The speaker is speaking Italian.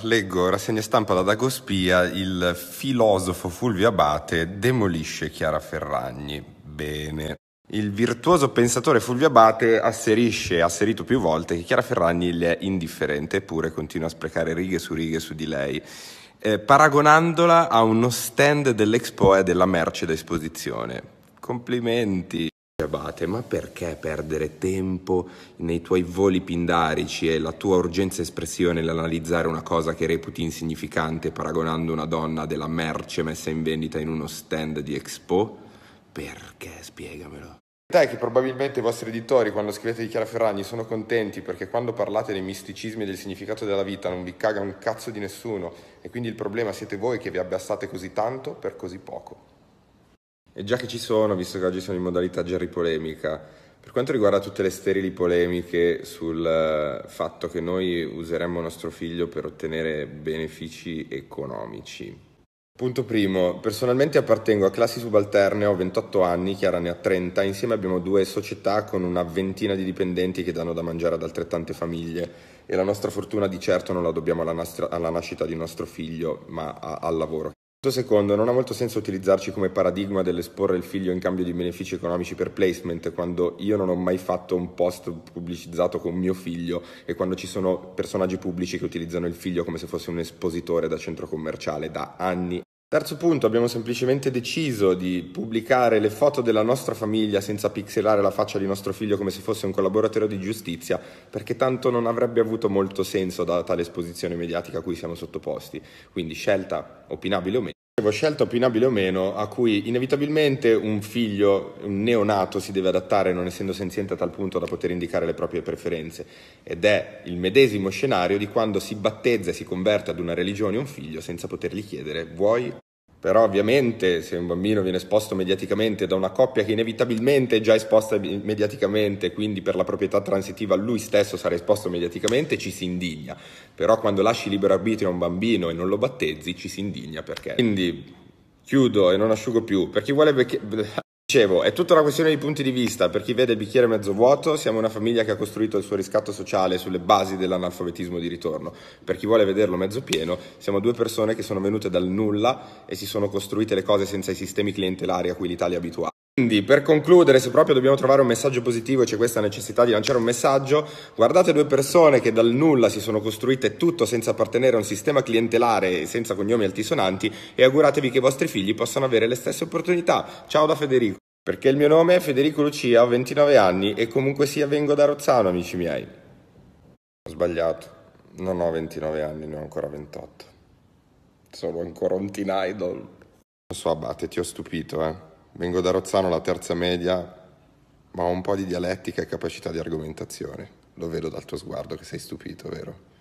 Leggo rassegna stampa da Dagospia, il filosofo Fulvio Abate demolisce Chiara Ferragni. Bene. Il virtuoso pensatore Fulvio Abate asserisce, ha asserito più volte, che Chiara Ferragni le è indifferente, eppure continua a sprecare righe su righe su di lei, eh, paragonandola a uno stand dell'Expo e della merce da esposizione. Complimenti! Abate, ma perché perdere tempo nei tuoi voli pindarici e la tua urgenza espressiva nell'analizzare una cosa che reputi insignificante paragonando una donna della merce messa in vendita in uno stand di Expo? Perché? Spiegamelo. La verità è che probabilmente i vostri editori quando scrivete di Chiara Ferragni sono contenti perché quando parlate dei misticismi e del significato della vita non vi caga un cazzo di nessuno e quindi il problema siete voi che vi abbassate così tanto per così poco. E già che ci sono, visto che oggi sono in modalità Jerry polemica, per quanto riguarda tutte le sterili polemiche sul eh, fatto che noi useremmo nostro figlio per ottenere benefici economici. Punto primo, personalmente appartengo a classi subalterne, ho 28 anni, Chiara ne ha 30, insieme abbiamo due società con una ventina di dipendenti che danno da mangiare ad altrettante famiglie e la nostra fortuna di certo non la dobbiamo alla, nastra- alla nascita di nostro figlio, ma a- al lavoro Secondo, non ha molto senso utilizzarci come paradigma dell'esporre il figlio in cambio di benefici economici per placement quando io non ho mai fatto un post pubblicizzato con mio figlio e quando ci sono personaggi pubblici che utilizzano il figlio come se fosse un espositore da centro commerciale da anni Terzo punto, abbiamo semplicemente deciso di pubblicare le foto della nostra famiglia senza pixelare la faccia di nostro figlio come se fosse un collaboratore di giustizia, perché tanto non avrebbe avuto molto senso data l'esposizione mediatica a cui siamo sottoposti. Quindi scelta opinabile o meno scelta opinabile o meno, a cui inevitabilmente un figlio, un neonato, si deve adattare non essendo senziente a tal punto da poter indicare le proprie preferenze. Ed è il medesimo scenario di quando si battezza e si converte ad una religione un figlio senza potergli chiedere vuoi però ovviamente se un bambino viene esposto mediaticamente da una coppia che inevitabilmente è già esposta mediaticamente, quindi per la proprietà transitiva lui stesso sarà esposto mediaticamente, ci si indigna. Però quando lasci libero arbitrio a un bambino e non lo battezzi, ci si indigna perché. Quindi chiudo e non asciugo più. Per chi vuole Dicevo, è tutta una questione di punti di vista, per chi vede il bicchiere mezzo vuoto, siamo una famiglia che ha costruito il suo riscatto sociale sulle basi dell'analfabetismo di ritorno, per chi vuole vederlo mezzo pieno, siamo due persone che sono venute dal nulla e si sono costruite le cose senza i sistemi clientelari a cui l'Italia è abituata. Quindi, per concludere, se proprio dobbiamo trovare un messaggio positivo e c'è questa necessità di lanciare un messaggio, guardate due persone che dal nulla si sono costruite tutto senza appartenere a un sistema clientelare e senza cognomi altisonanti e auguratevi che i vostri figli possano avere le stesse opportunità. Ciao da Federico. Perché il mio nome è Federico Lucia, ho 29 anni e comunque sia vengo da Rozzano, amici miei. Ho sbagliato, non ho 29 anni, ne ho ancora 28. Sono ancora un teen idol. Lo so, Abate, ti ho stupito, eh. Vengo da Rozzano la terza media, ma ho un po' di dialettica e capacità di argomentazione. Lo vedo dal tuo sguardo che sei stupito, vero?